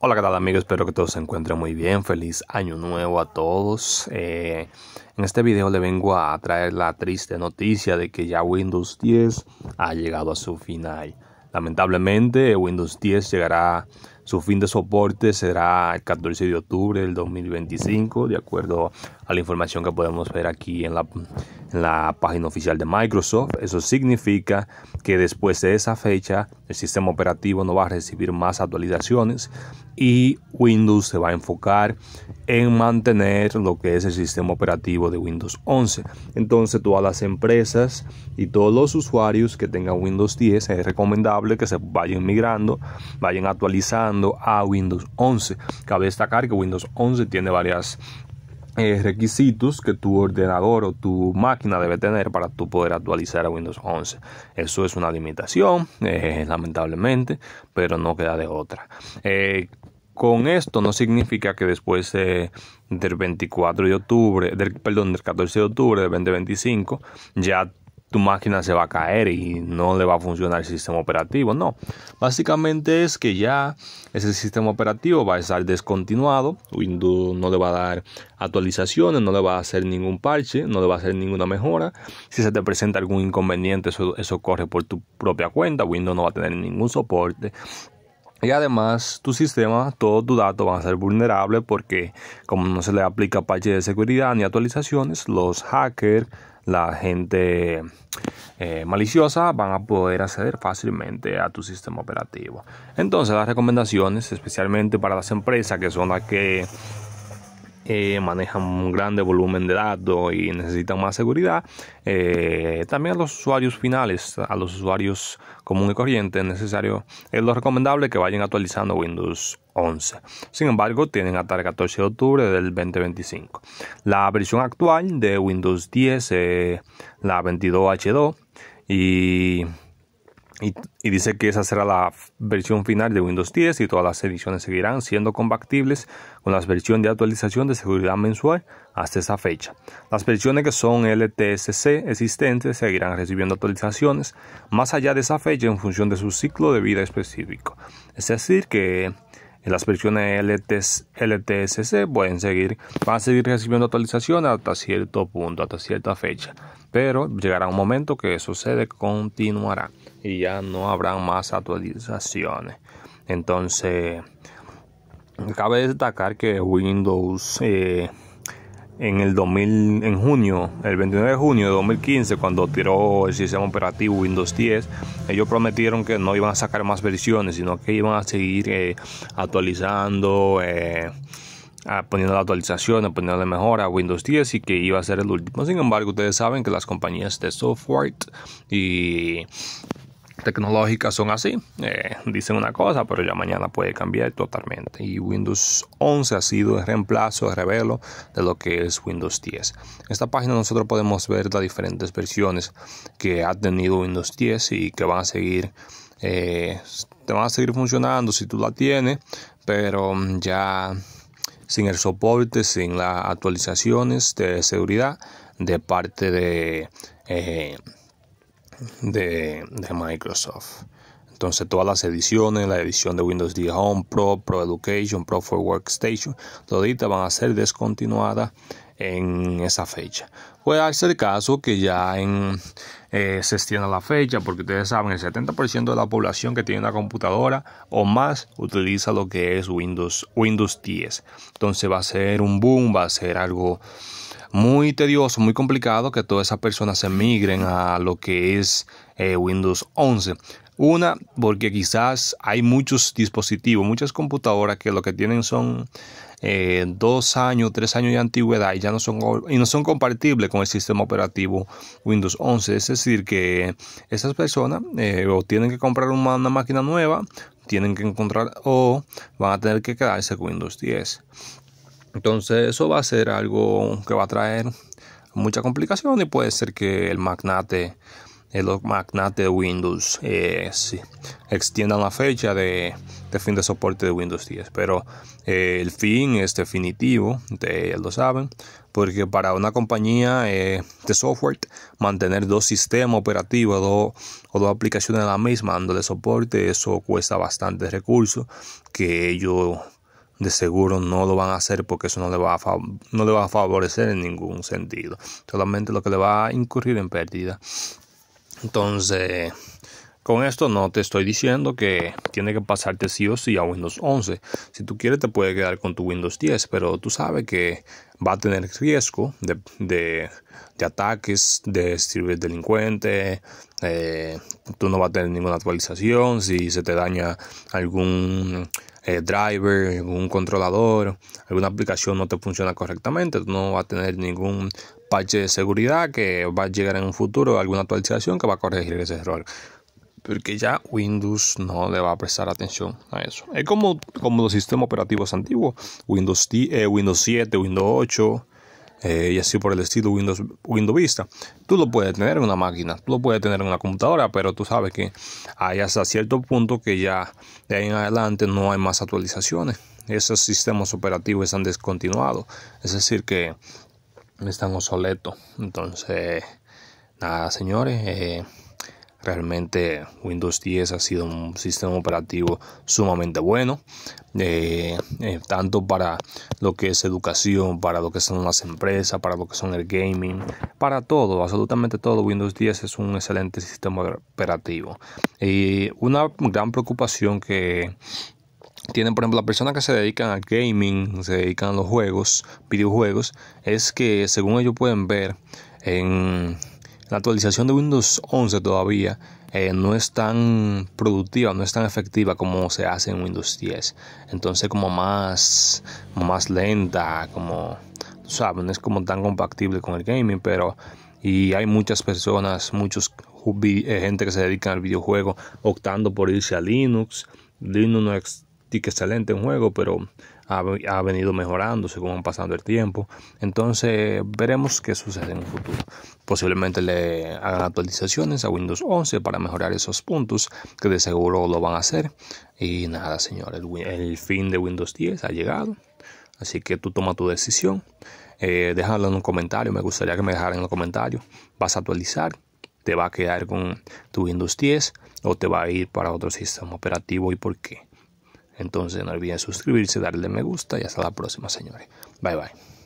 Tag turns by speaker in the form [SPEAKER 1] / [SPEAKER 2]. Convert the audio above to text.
[SPEAKER 1] Hola, ¿qué tal amigos? Espero que todos se encuentren muy bien. Feliz año nuevo a todos. Eh, en este video le vengo a traer la triste noticia de que ya Windows 10 ha llegado a su final. Lamentablemente Windows 10 llegará su fin de soporte será el 14 de octubre del 2025, de acuerdo a la información que podemos ver aquí en la, página oficial de Microsoft. Eso significa que después de esa fecha el sistema operativo no va a recibir más actualizaciones y Windows se va a enfocar en mantener lo que es el sistema operativo de Windows 11. Entonces todas las empresas y todos los usuarios que tengan Windows 10 es recomendable que se vayan migrando, vayan actualizando a Windows 11. Cabe destacar que Windows 11 tiene varias eh, requisitos que tu ordenador o tu máquina debe tener para tú poder actualizar a Windows 11. Eso es una limitación, eh, lamentablemente, pero no queda de otra. Eh, con esto no significa que después del 24 de octubre, del, perdón, del 14 de octubre de 2025, ya tu máquina se va a caer y no le va a funcionar el sistema operativo. No, básicamente es que ya ese sistema operativo va a estar descontinuado, Windows no le va a dar actualizaciones, no le va a hacer ningún parche, no le va a hacer ninguna mejora. Si se te presenta algún inconveniente, eso, eso corre por tu propia cuenta, Windows no va a tener ningún soporte. Y además tu sistema, Todo tu datos van a ser vulnerables porque como no se le aplica parche de seguridad ni actualizaciones, los hackers la gente eh, maliciosa van a poder acceder fácilmente a tu sistema operativo. Entonces las recomendaciones, especialmente para las empresas que son las que manejan un grande volumen de datos y necesitan más seguridad. Eh, también a los usuarios finales, a los usuarios común y corriente, es necesario, es lo recomendable que vayan actualizando Windows 11. Sin embargo, tienen hasta el 14 de octubre del 2025. La versión actual de Windows 10, es la 22H2 y y, dice que esa será la versión final de Windows 10 y todas las ediciones seguirán siendo compatibles con las versiones de actualización de seguridad mensual hasta esa fecha. Las versiones que son LTSC existentes seguirán recibiendo actualizaciones más allá de esa fecha en función de su ciclo de vida específico. Es decir, que las versiones LTS, LTSC pueden seguir, van a seguir recibiendo actualizaciones hasta cierto punto, hasta cierta fecha. Pero llegará un momento que eso se continuará y ya no habrá más actualizaciones. Entonces, cabe destacar que Windows... Eh, en el 2000, en junio, el 29 de junio de 2015, cuando tiró el sistema operativo Windows 10, ellos prometieron que no iban a sacar más versiones, sino que iban a seguir eh, actualizando, eh, poniendo la actualización, poniendo mejora a Windows 10 y que iba a ser el último. Sin embargo, ustedes saben que las compañías de software y tecnológicas son así. Eh, dicen una cosa, pero ya mañana puede cambiar totalmente. Y Windows 11 ha sido el reemplazo, el revelo de lo que es Windows 10. En esta página nosotros podemos ver las diferentes versiones que ha tenido Windows 10 y que van a seguir, eh, te van a seguir funcionando si tú la tienes, pero mm, ya sin el soporte, sin las actualizaciones de seguridad de parte de... Eh, de, de Microsoft. Entonces todas las ediciones, la edición de Windows 10 Home, Pro, Pro Education, Pro for Workstation, toditas van a ser descontinuadas en esa fecha. Puede ser caso que ya eh, se extienda la fecha, porque ustedes saben, el 70% de la población que tiene una computadora o más utiliza lo que es Windows, Windows 10. Entonces va a ser un boom, va a ser algo muy tedioso, muy complicado que todas esas personas se migren a lo que es eh, Windows 11. Una, porque quizás hay muchos dispositivos, muchas computadoras que lo que tienen son eh, dos años, tres años de antigüedad y ya no son, y no son compatibles con el sistema operativo Windows 11. Es decir, que esas personas eh, o tienen que comprar una, una, máquina nueva, tienen que encontrar o van a tener que quedarse con Windows 10. Entonces eso va a ser algo que va a traer mucha complicación y puede ser que el magnate, los magnate de Windows eh, extiendan la fecha de, fin de soporte de Windows 10. Pero eh, el fin es definitivo, ustedes lo saben, porque para una compañía eh, de software mantener dos sistemas operativos o dos aplicaciones a la misma dándole soporte, eso cuesta bastante recursos que ellos de seguro no lo van a hacer porque eso no le va a, no le va a favorecer en ningún sentido. Solamente lo que le va a incurrir en pérdida. Entonces, con esto no te estoy diciendo que tiene que pasarte sí o sí a Windows 11. Si tú quieres te puedes quedar con tu Windows 10, pero tú sabes que va a tener riesgo de, ataques de delincuente, Eh, tú no vas a tener ninguna actualización. Si se te daña algún eh, driver, un controlador, alguna aplicación no te funciona correctamente, no va a tener ningún parche de seguridad que va a llegar en un futuro, alguna actualización que va a corregir ese error. Porque ya Windows no le va a prestar atención a eso. Es como, como los sistemas operativos antiguos, Windows, eh, Windows 7, Windows 8 eh, y así por el estilo Windows, Windows Vista. Tú lo puedes tener en una máquina, tú lo puedes tener en una computadora, pero tú sabes que hay hasta cierto punto que ya de ahí en adelante no hay más actualizaciones. Esos sistemas operativos están descontinuados, es decir, que están obsoletos. Entonces, nada, señores. Eh, Realmente Windows 10 ha sido un sistema operativo sumamente bueno, eh, eh, tanto para lo que es educación, para lo que son las empresas, para lo que son el gaming, para todo, absolutamente todo. Windows 10 es un excelente sistema operativo. Y una gran preocupación que tienen, por ejemplo, las personas que se dedican al gaming, se dedican a los juegos, videojuegos, es que según ellos pueden ver en la actualización de Windows 11 todavía eh, no es tan productiva, no es tan efectiva como se hace en Windows 10. Entonces como más, más lenta, como, sabes, no es como tan compatible con el gaming, pero... Y hay muchas personas, muchos eh, gente que se dedica al videojuego optando por irse a Linux. Linux no es excelente en juego, pero ha, venido mejorando según pasando el tiempo. Entonces veremos qué sucede en el futuro. Posiblemente le hagan actualizaciones a Windows 11 para mejorar esos puntos que de seguro lo van a hacer. Y nada, señor, el, fin de Windows 10 ha llegado. Así que tú toma tu decisión. Eh, déjalo en un comentario. Me gustaría que me dejaran en los comentarios. ¿Vas a actualizar? ¿Te va a quedar con tu Windows 10 o te va a ir para otro sistema operativo y por qué? Entonces no olviden suscribirse, darle me gusta y hasta la próxima, señores. Bye bye.